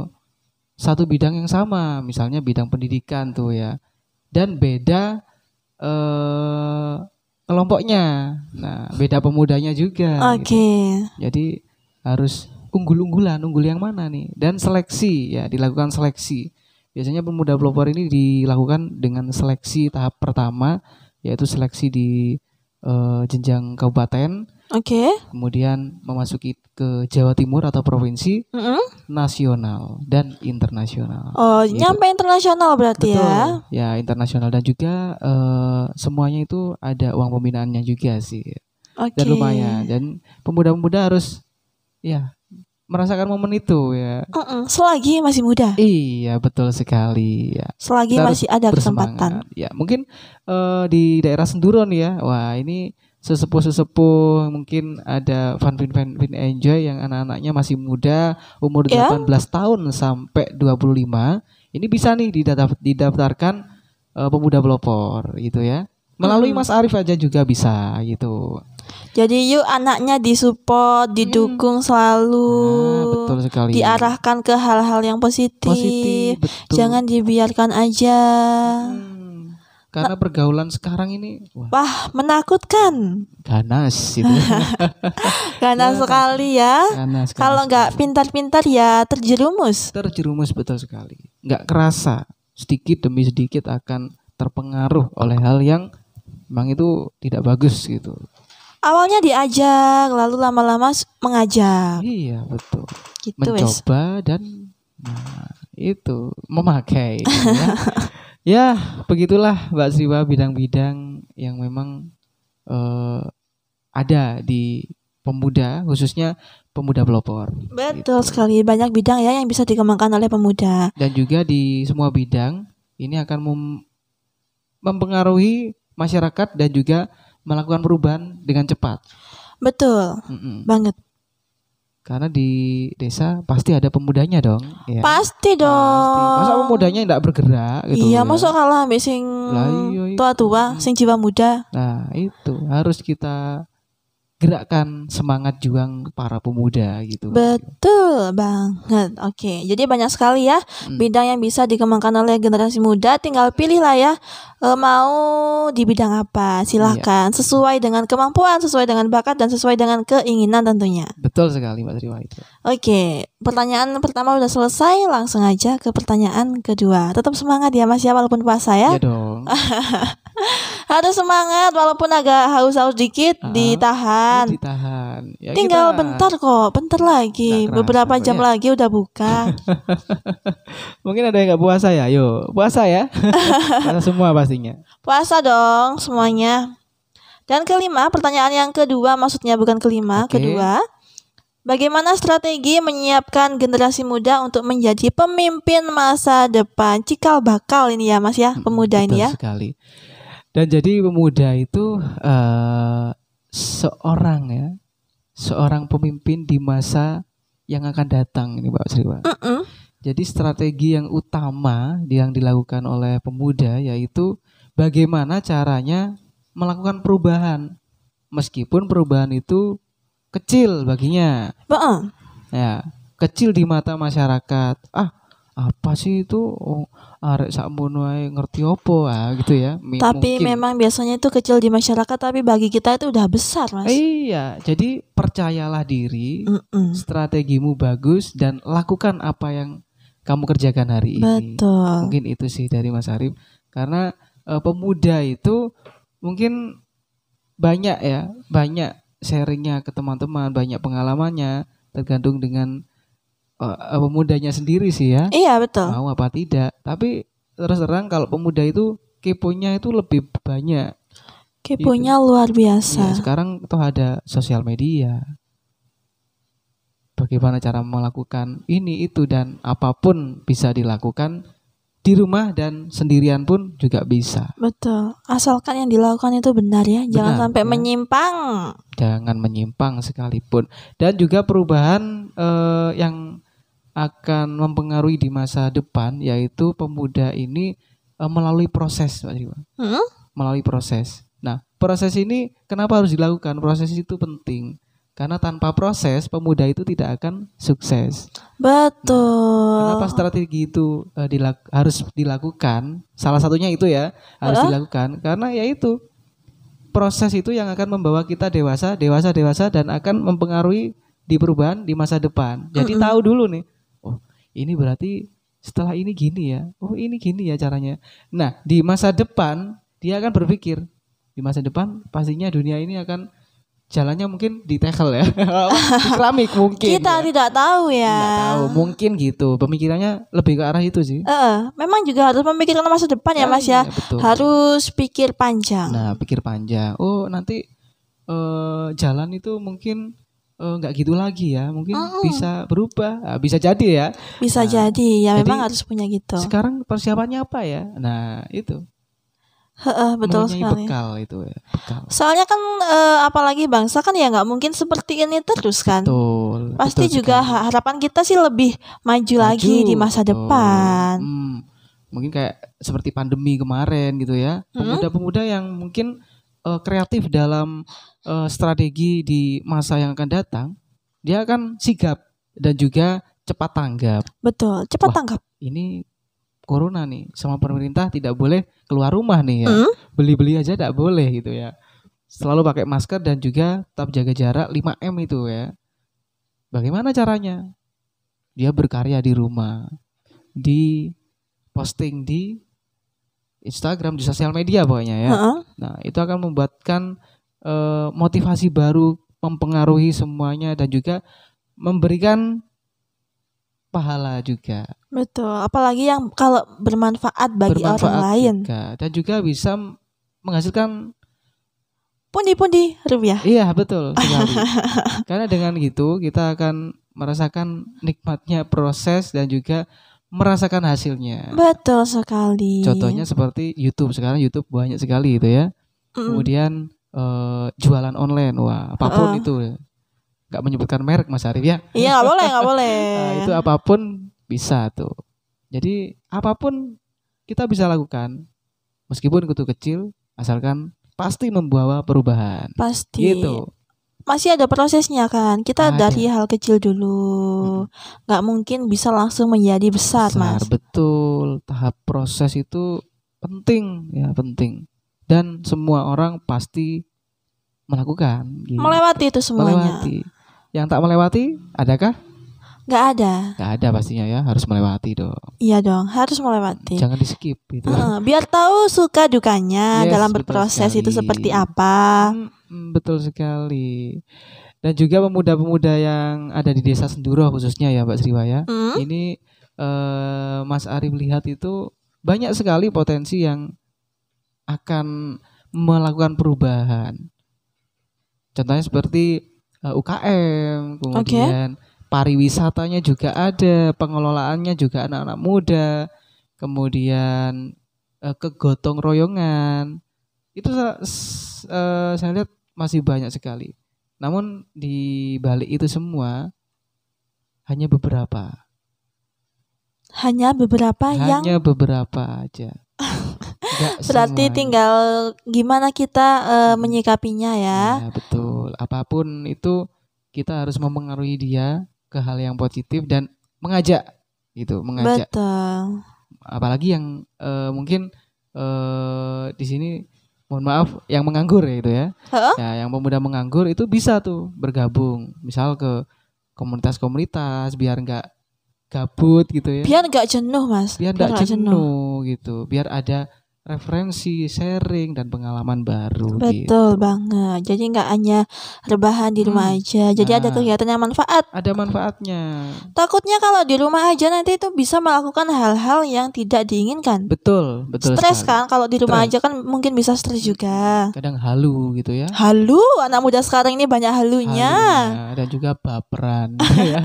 satu bidang yang sama misalnya bidang pendidikan tuh ya dan beda eh, kelompoknya nah beda pemudanya juga gitu. oke okay. gitu. jadi harus unggul-unggulan unggul yang mana nih dan seleksi ya dilakukan seleksi biasanya pemuda pelopor ini dilakukan dengan seleksi tahap pertama yaitu seleksi di uh, jenjang kabupaten. Oke. Okay. Kemudian memasuki ke Jawa Timur atau provinsi, mm -hmm. nasional dan internasional. Oh, gitu. nyampe internasional berarti ya? Betul. ya? Ya, internasional dan juga uh, semuanya itu ada uang pembinaannya juga sih. Okay. Dan lumayan. Dan pemuda-pemuda harus ya merasakan momen itu ya. Uh -uh, selagi masih muda. Iya betul sekali ya. Selagi Kita masih ada kesempatan. Ya mungkin uh, di daerah Senduron ya. Wah ini sesepuh-sesepuh mungkin ada fun fun, fun enjoy yang anak-anaknya masih muda umur yeah. Ya. 18 tahun sampai 25 ini bisa nih didaftar, didaftarkan uh, pemuda pelopor gitu ya melalui hmm. Mas Arif aja juga bisa gitu jadi yuk anaknya disupport, hmm. didukung hmm. selalu. Nah, betul sekali. Diarahkan ke hal-hal yang positif. positif Jangan dibiarkan aja. Hmm. Karena nah, pergaulan sekarang ini wah, wah menakutkan. Ganas itu. ganas ya, sekali ya. Ganas, ganas, Kalau nggak pintar-pintar ya terjerumus. Terjerumus betul sekali. Nggak kerasa sedikit demi sedikit akan terpengaruh oleh hal yang memang itu tidak bagus gitu awalnya diajak lalu lama-lama mengajak iya betul gitu mencoba wes. dan nah, itu memakai ya. ya begitulah mbak Siwa bidang-bidang yang memang uh, ada di pemuda khususnya pemuda pelopor. Betul gitu. sekali banyak bidang ya yang bisa dikembangkan oleh pemuda. Dan juga di semua bidang ini akan mem mempengaruhi masyarakat dan juga melakukan perubahan dengan cepat. Betul, Mm-mm. banget. Karena di desa pasti ada pemudanya dong. Ya. Pasti dong. Pasti. Masa pemudanya tidak bergerak gitu. Iya, ya. masa kalah ambek sing iya, iya. tua-tua, sing jiwa muda. Nah, itu harus kita gerakkan semangat juang para pemuda gitu. Betul banget. Oke, jadi banyak sekali ya hmm. bidang yang bisa dikembangkan oleh generasi muda. Tinggal pilih lah ya E, mau di bidang apa silahkan iya. sesuai dengan kemampuan sesuai dengan bakat dan sesuai dengan keinginan tentunya betul sekali mbak Triwa itu oke pertanyaan pertama udah selesai langsung aja ke pertanyaan kedua tetap semangat ya mas ya walaupun puasa ya, iya dong harus semangat walaupun agak haus-haus dikit uh, ditahan ditahan ya, tinggal kita... bentar kok bentar lagi kerasa, beberapa jam ya. lagi udah buka mungkin ada yang nggak puasa ya yuk puasa ya puasa semua pasti pastinya. Puasa dong semuanya. Dan kelima, pertanyaan yang kedua maksudnya bukan kelima, okay. kedua. Bagaimana strategi menyiapkan generasi muda untuk menjadi pemimpin masa depan? Cikal bakal ini ya, Mas ya, hmm, pemuda ini ya. sekali. Dan jadi pemuda itu uh, seorang ya, seorang pemimpin di masa yang akan datang ini Pak Sriwa. Mm -mm jadi strategi yang utama yang dilakukan oleh pemuda yaitu bagaimana caranya melakukan perubahan meskipun perubahan itu kecil baginya. Ya, kecil di mata masyarakat. Ah, apa sih itu oh, arek sakmono ngerti opo ah gitu ya M tapi mungkin. memang biasanya itu kecil di masyarakat tapi bagi kita itu udah besar mas iya jadi percayalah diri Mm-mm. strategimu bagus dan lakukan apa yang kamu kerjakan hari ini. Betul. Mungkin itu sih dari Mas Arif karena uh, pemuda itu mungkin banyak ya, banyak sharingnya ke teman-teman, banyak pengalamannya tergantung dengan uh, pemudanya sendiri sih ya. Iya, betul. Mau apa tidak. Tapi terus terang kalau pemuda itu keponya itu lebih banyak. Keponya gitu. luar biasa. Ya, sekarang tuh ada sosial media bagaimana cara melakukan ini itu dan apapun bisa dilakukan di rumah dan sendirian pun juga bisa. Betul. Asalkan yang dilakukan itu benar ya, benar, jangan sampai ya. menyimpang. Jangan menyimpang sekalipun. Dan juga perubahan eh, yang akan mempengaruhi di masa depan yaitu pemuda ini eh, melalui proses, Pak Hmm? Melalui proses. Nah, proses ini kenapa harus dilakukan? Proses itu penting. Karena tanpa proses pemuda itu tidak akan sukses. Betul. Nah, kenapa strategi itu uh, dilak harus dilakukan? Salah satunya itu ya harus uh? dilakukan karena ya itu proses itu yang akan membawa kita dewasa, dewasa, dewasa dan akan mempengaruhi di perubahan di masa depan. Jadi mm tahu dulu nih. Oh, ini berarti setelah ini gini ya. Oh, ini gini ya caranya. Nah, di masa depan dia akan berpikir di masa depan pastinya dunia ini akan jalannya mungkin di tackle ya. di keramik mungkin. Kita ya. tidak tahu ya. Tidak tahu, mungkin gitu. Pemikirannya lebih ke arah itu sih. Uh, memang juga harus memikirkan masa depan ya, ya Mas ya. ya betul. Harus pikir panjang. Nah, pikir panjang. Oh, nanti uh, jalan itu mungkin eh, nggak uh, gitu lagi ya mungkin -uh. bisa berubah nah, bisa jadi ya bisa nah, jadi ya memang harus punya gitu sekarang persiapannya apa ya nah itu Heeh, betul sekali. bekal itu ya, bekal. Soalnya kan e, apalagi bangsa kan ya nggak mungkin seperti ini terus kan. Betul. Pasti betul juga sekali. harapan kita sih lebih maju, maju lagi di masa betul. depan. Hmm, mungkin kayak seperti pandemi kemarin gitu ya. Hmm? Pemuda-pemuda yang mungkin e, kreatif dalam e, strategi di masa yang akan datang, dia akan sigap dan juga cepat tanggap. Betul, cepat Wah, tanggap. Ini corona nih sama pemerintah tidak boleh keluar rumah nih ya. Beli-beli aja tidak boleh gitu ya. Selalu pakai masker dan juga tetap jaga jarak 5M itu ya. Bagaimana caranya? Dia berkarya di rumah. Di posting di Instagram di sosial media pokoknya ya. Uh-uh. Nah, itu akan membuatkan uh, motivasi baru mempengaruhi semuanya dan juga memberikan pahala juga. Betul, apalagi yang kalau bermanfaat bagi bermanfaat orang lain. Juga. Dan juga bisa menghasilkan pundi-pundi rupiah. Iya, betul. Karena dengan gitu kita akan merasakan nikmatnya proses dan juga merasakan hasilnya. Betul sekali. Contohnya seperti YouTube sekarang YouTube banyak sekali itu ya. Mm. Kemudian uh, jualan online, wah apapun uh. itu. Gak menyebutkan merek Mas Arif ya. Iya, nggak boleh, nggak boleh. nah, itu apapun bisa tuh. Jadi apapun kita bisa lakukan meskipun kutu kecil asalkan pasti membawa perubahan. Pasti. Gitu. Masih ada prosesnya kan. Kita ada. dari hal kecil dulu. nggak Gak mungkin bisa langsung menjadi besar, besar Mas. Betul. Tahap proses itu penting ya, penting. Dan semua orang pasti melakukan gitu. Melewati itu semuanya. Melewati. Yang tak melewati adakah? Nggak ada. Nggak ada pastinya ya, harus melewati dong. Iya dong, harus melewati. Jangan di skip itu. Uh, biar tahu suka dukanya yes, dalam berproses itu seperti apa. Hmm, betul sekali. Dan juga pemuda-pemuda yang ada di desa Senduro khususnya ya Mbak Sriwaya. Hmm? Ini uh, Mas Arif melihat itu banyak sekali potensi yang akan melakukan perubahan. Contohnya seperti uh, eh, UKM, kemudian okay pariwisatanya juga ada, pengelolaannya juga anak-anak muda, kemudian uh, kegotong royongan. Itu saya, eh, saya lihat masih banyak sekali. Namun di balik itu semua hanya beberapa. Hanya beberapa hanya yang Hanya beberapa aja. Berarti semuanya. tinggal gimana kita uh, menyikapinya ya. ya. Betul. Apapun itu kita harus mempengaruhi dia ke hal yang positif dan mengajak gitu, mengajak. Betul. Apalagi yang uh, mungkin uh, di sini mohon maaf yang menganggur gitu ya itu ya. Huh? Ya, yang pemuda menganggur itu bisa tuh bergabung, misal ke komunitas-komunitas biar nggak gabut gitu ya. Biar nggak jenuh, Mas. Biar nggak jenuh, jenuh gitu. Biar ada referensi, sharing dan pengalaman baru. Betul gitu. banget. Jadi nggak hanya rebahan di hmm. rumah hmm. aja. Jadi nah, ada kegiatan yang manfaat. Ada manfaatnya. Takutnya kalau di rumah aja nanti itu bisa melakukan hal-hal yang tidak diinginkan. Betul, betul. Stres kan kalau di rumah stres. aja kan mungkin bisa stres juga. Kadang halu gitu ya. Halu, anak muda sekarang ini banyak halunya. halunya dan juga baperan.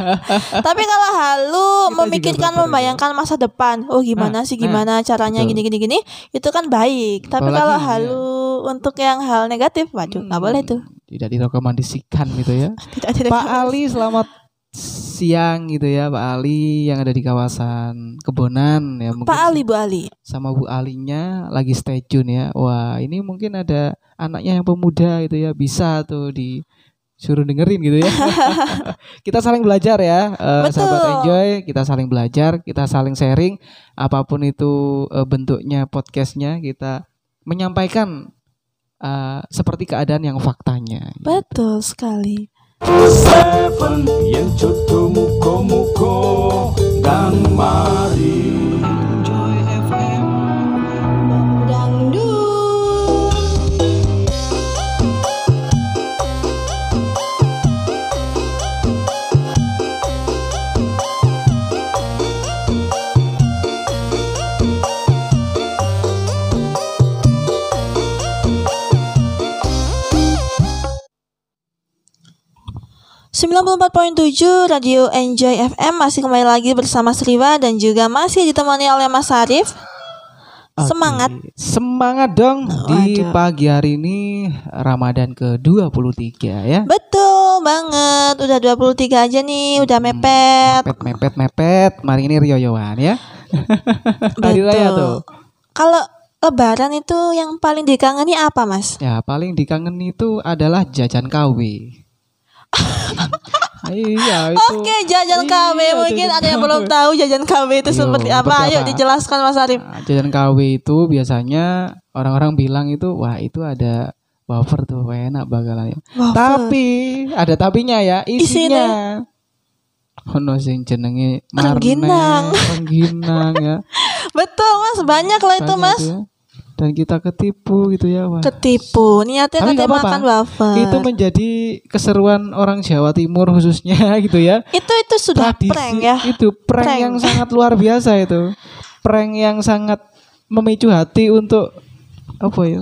Tapi kalau halu Kita memikirkan membayangkan ya. masa depan. Oh, gimana nah, sih gimana nah, caranya gini-gini gini. Itu itu kan baik. Tapi Apalagi, kalau halu ya. untuk yang hal negatif, waduh, nggak hmm, boleh tuh. Tidak direkomendasikan gitu ya. tidak, tidak Pak Ali selamat siang gitu ya Pak Ali yang ada di kawasan Kebonan ya mungkin Pak Ali Bu Ali sama Bu Alinya lagi stay tune ya wah ini mungkin ada anaknya yang pemuda gitu ya bisa tuh di suruh dengerin gitu ya. kita saling belajar ya, uh, sahabat enjoy. Kita saling belajar, kita saling sharing. Apapun itu eh, bentuknya podcastnya, kita menyampaikan uh, seperti keadaan yang faktanya. Gitu. Betul sekali. Seven yang muko-muko dan mari. 94.7 Radio Enjoy FM masih kembali lagi bersama Sriwa dan juga masih ditemani oleh Mas Arif. Okay. Semangat. Semangat dong oh, di pagi hari ini Ramadan ke-23 ya. Betul banget. Udah 23 aja nih, udah hmm, mepet. Mepet mepet mepet. Mari ini riyoyoan ya. Hari raya tuh. Kalau Lebaran itu yang paling dikangeni apa, Mas? Ya, paling dikangeni itu adalah jajan kawi. iya itu. Oke, jajan iya, KW mungkin jajan ada yang KW. belum tahu jajan KW itu Yo, iya, seperti apa? apa? Ayo dijelaskan Mas Arif. Nah, jajan KW itu biasanya orang-orang bilang itu wah itu ada wafer tuh enak bakalan. Wafer. Tapi ada tapinya ya, isinya. isinya ono sing jenenge marne rengginang ya betul mas banyak lah itu mas ya dan kita ketipu gitu ya Wah. ketipu niatnya Tapi katanya apa makan wafer itu menjadi keseruan orang Jawa Timur khususnya gitu ya itu itu sudah Tradisi, prank ya itu prank, prank yang sangat luar biasa itu prank yang sangat memicu hati untuk apa ya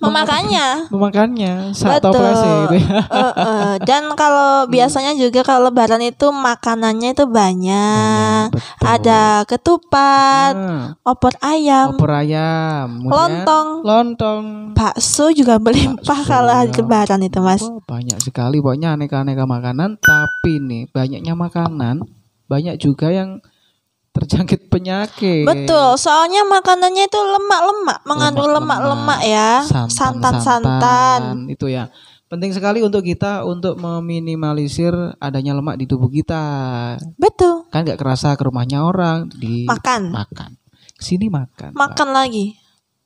memakannya memakannya Betul. operasi gitu ya. uh, uh. dan kalau hmm. biasanya juga kalau lebaran itu makanannya itu banyak Betul. ada ketupat hmm. opor ayam opor ayam lontong lontong bakso juga melimpah ya. kalau hari lebaran itu mas oh, banyak sekali pokoknya aneka-aneka makanan tapi nih banyaknya makanan banyak juga yang terjangkit penyakit. Betul, soalnya makanannya itu lemak-lemak, mengandung lemak-lemak ya, santan-santan. Itu ya. Penting sekali untuk kita untuk meminimalisir adanya lemak di tubuh kita. Betul. Kan nggak kerasa ke rumahnya orang di makan. Makan. Sini makan. Makan Pak. lagi.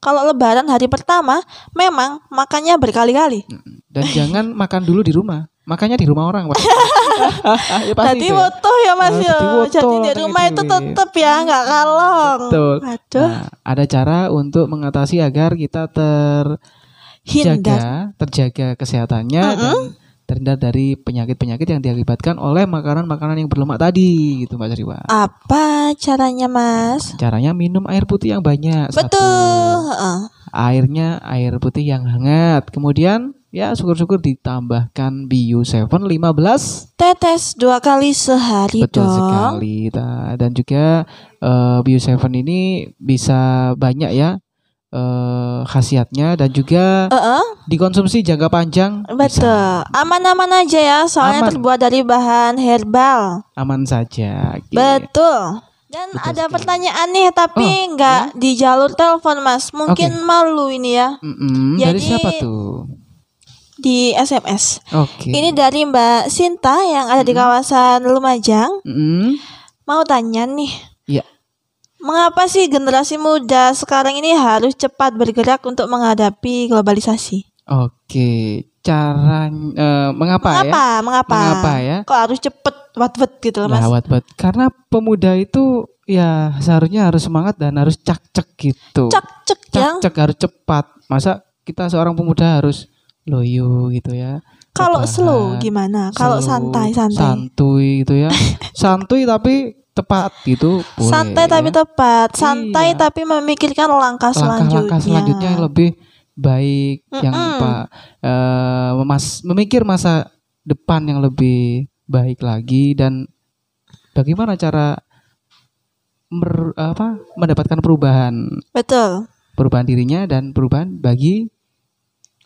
Kalau lebaran hari pertama memang makannya berkali-kali. Dan jangan makan dulu di rumah. Makannya di rumah orang, ya pasti Jadi butuh ya. ya Mas nah, ya, yo. Jadi kan di rumah itu tetap ya nggak kalong. Betul. Aduh. Nah, ada cara untuk mengatasi agar kita ter Hindar. terjaga kesehatannya uh -uh. dan terhindar dari penyakit-penyakit yang diakibatkan oleh makanan-makanan yang berlemak tadi gitu Mbak Sariwa. Apa caranya Mas? Caranya minum air putih yang banyak. Betul. Uh. Airnya air putih yang hangat. Kemudian ya syukur-syukur ditambahkan Bio 7 15 tetes dua kali sehari Betul dong. sekali. dan juga uh, Bio 7 ini bisa banyak ya uh, khasiatnya dan juga uh -uh. dikonsumsi jangka panjang. Betul. Aman-aman aja ya, soalnya aman. terbuat dari bahan herbal. Aman saja. gitu. Ya. Betul. Dan Betul ada sekali. pertanyaan nih tapi oh, nggak oh, ya? di jalur telepon Mas. Mungkin okay. malu ini ya. Mm -mm, Jadi, dari siapa tuh? di SMS. Oke. Okay. Ini dari Mbak Sinta yang ada mm. di hmm. kawasan Lumajang. Mm. Mau tanya nih. Iya. Yeah. Mengapa sih generasi muda sekarang ini harus cepat bergerak untuk menghadapi globalisasi? Oke, cara uh, eh, mengapa, mengapa ya? Mengapa? Mengapa ya? Kok harus cepet wat-wat gitu loh, ya, Mas? Nah, wat-wat. Karena pemuda itu ya seharusnya harus semangat dan harus cak-cek gitu. Cak-cek yang cak-cek harus cepat. Masa kita seorang pemuda harus loyo gitu ya. Kalau slow gimana? Kalau santai-santai. Santuy gitu ya. santuy tapi tepat gitu. Boleh, santai ya. tapi tepat. Iya. Santai iya. tapi memikirkan langkah, selanjutnya. Langkah selanjutnya yang lebih baik mm -mm. yang Pak uh, eh, memas memikir masa depan yang lebih baik lagi dan bagaimana cara mer, apa mendapatkan perubahan. Betul. Perubahan dirinya dan perubahan bagi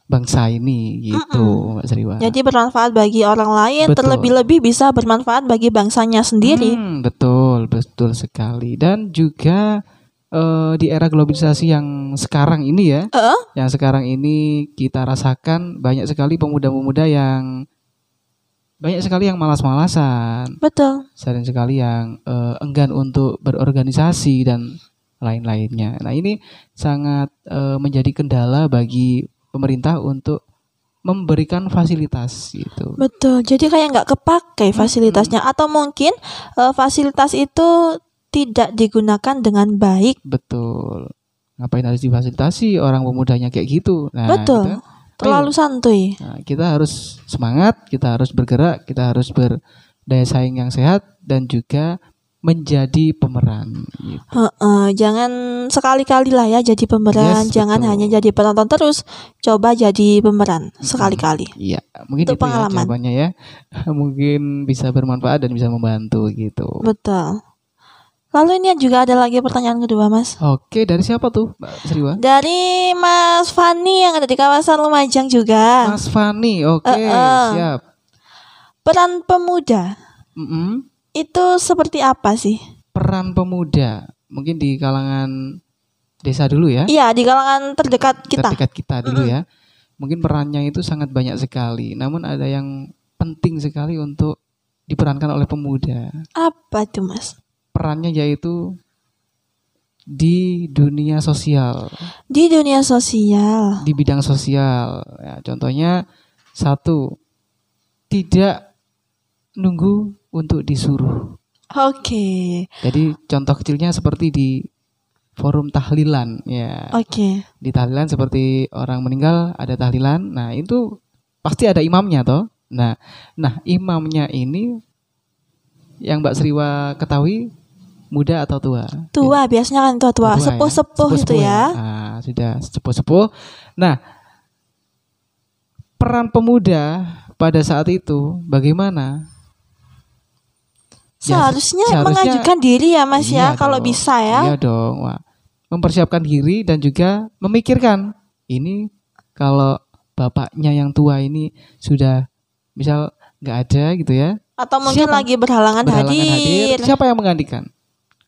bangsa ini gitu, mm -mm. Mbak Sriwan. Jadi bermanfaat bagi orang lain, terlebih-lebih bisa bermanfaat bagi bangsanya sendiri. Hmm, betul, betul sekali. Dan juga uh, di era globalisasi yang sekarang ini ya, uh? yang sekarang ini kita rasakan banyak sekali pemuda-pemuda yang banyak sekali yang malas-malasan. Betul. Sering sekali yang uh, enggan untuk berorganisasi dan lain-lainnya. Nah, ini sangat uh, menjadi kendala bagi pemerintah untuk memberikan fasilitas gitu. Betul. Jadi kayak nggak kepake fasilitasnya hmm. atau mungkin uh, fasilitas itu tidak digunakan dengan baik. Betul. Ngapain harus difasilitasi orang pemudanya kayak gitu. Nah, Betul. Kita, gitu. Terlalu santuy. Nah, kita harus semangat, kita harus bergerak, kita harus berdaya saing yang sehat dan juga menjadi pemeran. Gitu. Uh, uh, jangan sekali-kali lah ya jadi pemeran, yes, jangan betul. hanya jadi penonton terus. Coba jadi pemeran sekali-kali. Iya, mungkin itu, itu ya pengalaman. Ya jawabannya ya. mungkin bisa bermanfaat dan bisa membantu gitu. Betul. Lalu ini juga ada lagi pertanyaan kedua, Mas. Oke, dari siapa tuh, Mbak Sriwa? Dari Mas Fani yang ada di kawasan Lumajang juga. Mas Fani, oke, uh, uh. siap. Peran pemuda. Mm -hmm itu seperti apa sih? Peran pemuda mungkin di kalangan desa dulu ya? Iya di kalangan terdekat kita. Terdekat kita dulu mm ya. Mungkin perannya itu sangat banyak sekali. Namun ada yang penting sekali untuk diperankan oleh pemuda. Apa tuh mas? Perannya yaitu di dunia sosial. Di dunia sosial. Di bidang sosial. Ya, contohnya satu tidak nunggu untuk disuruh. Oke. Okay. Jadi contoh kecilnya seperti di forum tahlilan ya. Oke. Okay. Di tahlilan seperti orang meninggal ada tahlilan. Nah, itu pasti ada imamnya toh. Nah, nah imamnya ini yang Mbak Sriwa ketahui muda atau tua? Tua, ya. biasanya kan tua-tua, ya. Gitu sepuh-sepuh ya. itu ya. Nah, sudah sepuh-sepuh. Nah, peran pemuda pada saat itu bagaimana? Ya, seharusnya, ya, seharusnya mengajukan diri ya Mas ya, iya ya, kalau bisa ya. Iya dong, Wah. Mempersiapkan diri dan juga memikirkan ini kalau bapaknya yang tua ini sudah misal nggak ada gitu ya. Atau mungkin siapa? lagi berhalangan, berhalangan hadir. hadir. Siapa yang menggantikan?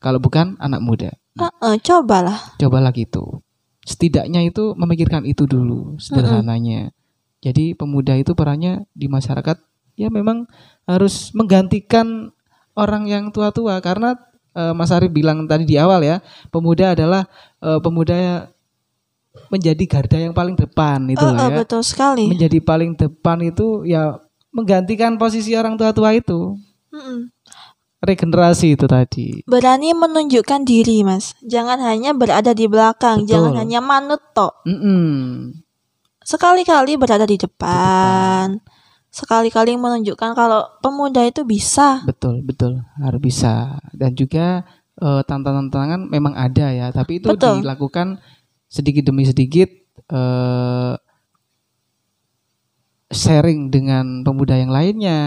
Kalau bukan anak muda. Nah, uh, uh, cobalah. Cobalah gitu. Setidaknya itu memikirkan itu dulu sederhananya. Uh -uh. Jadi pemuda itu perannya di masyarakat ya memang harus menggantikan orang yang tua-tua karena uh, Mas Ari bilang tadi di awal ya, pemuda adalah uh, pemuda menjadi garda yang paling depan itu oh, oh, ya. betul sekali. Menjadi paling depan itu ya menggantikan posisi orang tua-tua itu. Mm -mm. Regenerasi itu tadi. Berani menunjukkan diri, Mas. Jangan hanya berada di belakang, betul. jangan hanya manut tok. Mm -mm. Sekali-kali berada di depan. Di depan sekali-kali menunjukkan kalau pemuda itu bisa. Betul, betul, harus bisa. Dan juga uh, tantangan-tantangan memang ada ya, tapi itu betul. dilakukan sedikit demi sedikit uh, sharing dengan pemuda yang lainnya,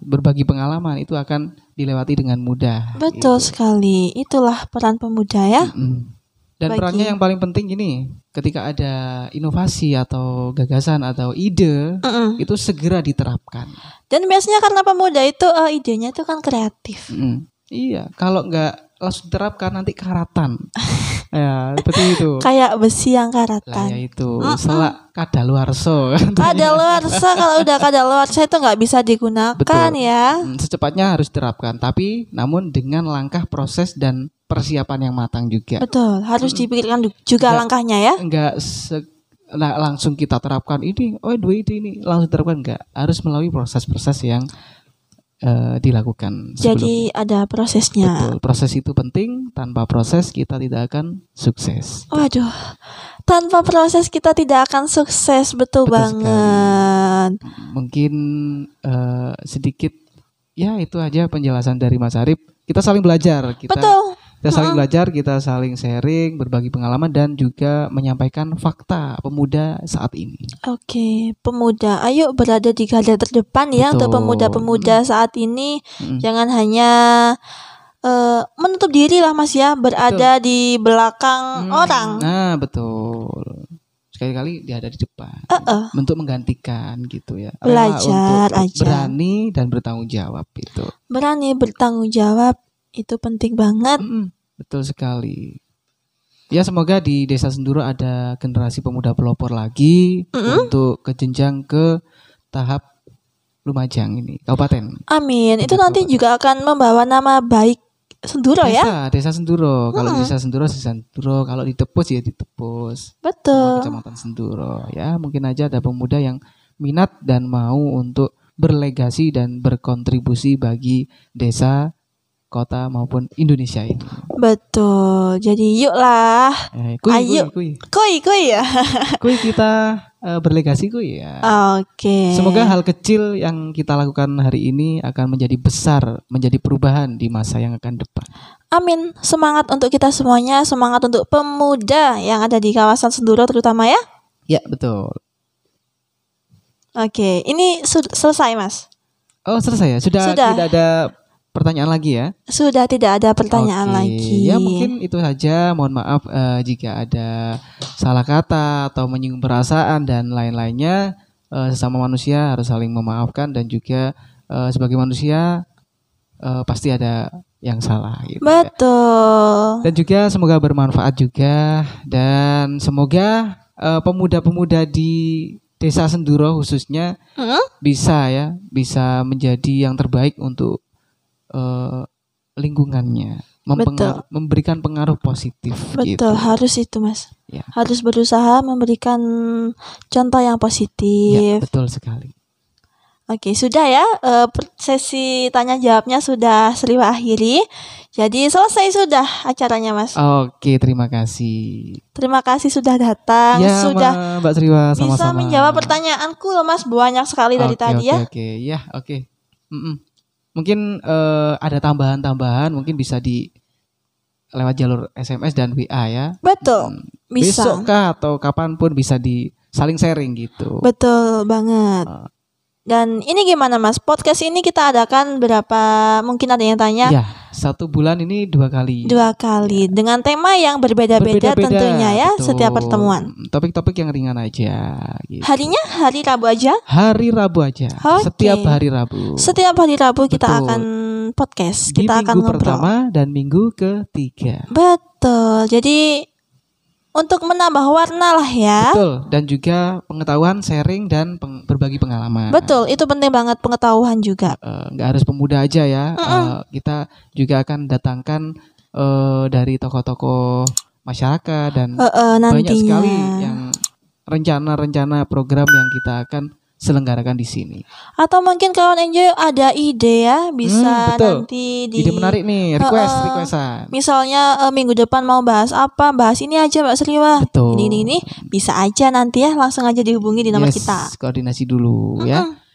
berbagi pengalaman itu akan dilewati dengan mudah. Betul gitu. sekali, itulah peran pemuda ya. Mm -hmm. Dan bagi... perannya yang paling penting gini, ketika ada inovasi atau gagasan atau ide, uh -uh. itu segera diterapkan. Dan biasanya karena pemuda itu uh, idenya itu kan kreatif. Mm. Iya, kalau nggak langsung terapkan nanti karatan. ya, seperti itu. Kayak besi yang karatan. Lah, ya itu. Uh-uh. Salah luar so kalau udah kada luar so itu nggak bisa digunakan Betul. ya. Hmm, secepatnya harus diterapkan, tapi namun dengan langkah proses dan persiapan yang matang juga. Betul, harus hmm. dipikirkan juga langkahnya ya. Enggak se nah, langsung kita terapkan ini, oh dua ide ini langsung terapkan enggak. Harus melalui proses-proses yang uh, dilakukan. Sebelum. Jadi ada prosesnya. Betul, proses itu penting. Tanpa proses kita tidak akan sukses. Waduh, tanpa proses kita tidak akan sukses, betul, betul banget. Sekali. Mungkin uh, sedikit ya itu aja penjelasan dari Mas Arif. Kita saling belajar. Kita, betul. Kita saling belajar, kita saling sharing, berbagi pengalaman dan juga menyampaikan fakta pemuda saat ini. Oke, pemuda, ayo berada di garda terdepan ya untuk pemuda-pemuda saat ini. Hmm. Jangan hanya uh, menutup diri lah Mas ya, berada betul. di belakang hmm. orang. Nah, betul. Sekali-kali dia ada di depan. Uh -uh. Untuk menggantikan gitu ya. Belajar untuk aja. Berani dan bertanggung jawab itu. Berani bertanggung jawab itu penting banget. Mm, betul sekali. Ya semoga di Desa Senduro ada generasi pemuda pelopor lagi mm -hmm. untuk ke jenjang ke tahap Lumajang ini, kabupaten. Amin. Kabupaten. Itu nanti juga akan membawa nama baik Senduro ya? desa, ya? Desa Senduro. Kalau hmm. desa Senduro, desa Senduro. Kalau ditepus ya ditepus. Betul. Kecamatan Senduro. Ya mungkin aja ada pemuda yang minat dan mau untuk berlegasi dan berkontribusi bagi desa kota maupun Indonesia ini. Betul. Jadi yuklah. Eh, kui, Ayo. Ah, kui, kui. kui, kui ya. kui kita uh, berlegasi kui ya. Oke. Okay. Semoga hal kecil yang kita lakukan hari ini akan menjadi besar, menjadi perubahan di masa yang akan depan. Amin. Semangat untuk kita semuanya, semangat untuk pemuda yang ada di kawasan Senduro terutama ya. Ya, betul. Oke, okay. ini selesai, Mas. Oh, selesai ya. Sudah, Sudah. tidak ada pertanyaan lagi ya? Sudah tidak ada pertanyaan okay. lagi. Ya mungkin itu saja. Mohon maaf uh, jika ada salah kata atau menyinggung perasaan dan lain-lainnya. Uh, sesama manusia harus saling memaafkan dan juga uh, sebagai manusia uh, pasti ada yang salah. Gitu ya. Betul. Ya. Dan juga semoga bermanfaat juga dan semoga pemuda pemuda-pemuda di desa Senduro khususnya hmm? bisa ya bisa menjadi yang terbaik untuk uh, lingkungannya Betul. memberikan pengaruh positif. Betul, gitu. harus itu mas. Ya. Harus berusaha memberikan contoh yang positif. Ya, betul sekali. Oke, sudah ya uh, sesi tanya jawabnya sudah seliwa akhiri. Jadi selesai sudah acaranya, Mas. Oke, terima kasih. Terima kasih sudah datang, ya, sudah Mbak Sriwa sama-sama. Bisa menjawab pertanyaanku loh, Mas. Banyak sekali dari oke, tadi oke, ya. Oke, ya, oke. Mm -mm mungkin uh, ada tambahan-tambahan mungkin bisa di lewat jalur SMS dan WA ya. Betul. Hmm. Bisa. Besok kah atau kapanpun bisa di saling sharing gitu. Betul banget. Uh, dan ini gimana Mas? Podcast ini kita adakan berapa mungkin ada yang tanya? Ya satu bulan ini dua kali. Dua kali ya. dengan tema yang berbeda-beda, berbeda tentunya ya betul. setiap pertemuan. Topik-topik yang ringan aja. Gitu. Harinya hari Rabu aja? Hari Rabu aja. Okay. Setiap hari Rabu. Setiap hari Rabu kita akan podcast. Di kita minggu akan ngobrol. pertama dan minggu ketiga. Betul. Jadi untuk menambah warna lah ya. Betul, dan juga pengetahuan sharing dan peng berbagi pengalaman. Betul, itu penting banget pengetahuan juga. Eh, nggak uh, harus pemuda aja ya. Mm -mm. Uh, kita juga akan datangkan uh, dari tokoh-tokoh masyarakat dan uh, uh, banyak sekali yang rencana-rencana program yang kita akan selenggarakan di sini. Atau mungkin kawan Enjoy ada ide ya bisa hmm, betul. nanti di ide menarik nih request uh, requestan. Misalnya uh, minggu depan mau bahas apa bahas ini aja Mbak Sriwa. Betul. Ini, ini ini bisa aja nanti ya langsung aja dihubungi di nomor yes, kita. Koordinasi dulu mm -hmm. ya.